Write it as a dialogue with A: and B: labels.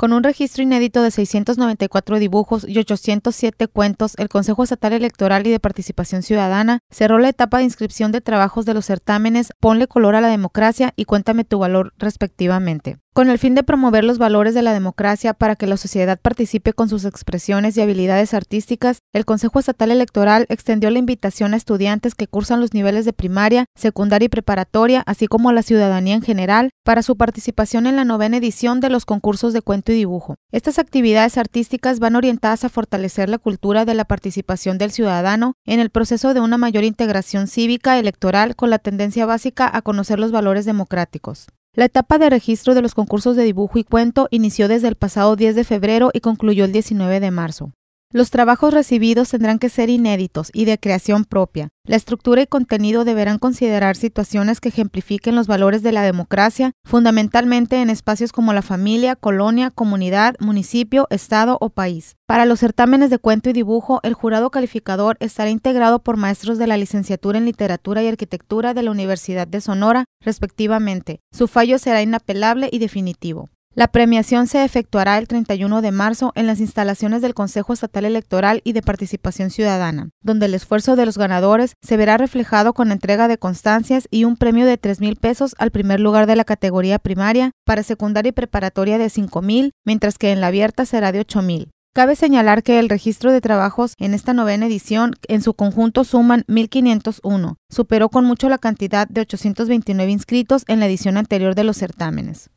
A: Con un registro inédito de 694 dibujos y 807 cuentos, el Consejo Estatal Electoral y de Participación Ciudadana cerró la etapa de inscripción de trabajos de los certámenes Ponle color a la democracia y Cuéntame tu valor respectivamente con el fin de promover los valores de la democracia para que la sociedad participe con sus expresiones y habilidades artísticas, el Consejo Estatal Electoral extendió la invitación a estudiantes que cursan los niveles de primaria, secundaria y preparatoria, así como a la ciudadanía en general, para su participación en la novena edición de los concursos de cuento y dibujo. Estas actividades artísticas van orientadas a fortalecer la cultura de la participación del ciudadano en el proceso de una mayor integración cívica electoral con la tendencia básica a conocer los valores democráticos. La etapa de registro de los concursos de dibujo y cuento inició desde el pasado 10 de febrero y concluyó el 19 de marzo. Los trabajos recibidos tendrán que ser inéditos y de creación propia. La estructura y contenido deberán considerar situaciones que ejemplifiquen los valores de la democracia, fundamentalmente en espacios como la familia, colonia, comunidad, municipio, estado o país. Para los certámenes de cuento y dibujo, el jurado calificador estará integrado por maestros de la licenciatura en literatura y arquitectura de la Universidad de Sonora, respectivamente. Su fallo será inapelable y definitivo. La premiación se efectuará el 31 de marzo en las instalaciones del Consejo Estatal Electoral y de Participación Ciudadana, donde el esfuerzo de los ganadores se verá reflejado con entrega de constancias y un premio de 3.000 mil pesos al primer lugar de la categoría primaria, para secundaria y preparatoria de 5.000, mil, mientras que en la abierta será de 8.000. mil. Cabe señalar que el registro de trabajos en esta novena edición en su conjunto suman 1.501, superó con mucho la cantidad de 829 inscritos en la edición anterior de los certámenes.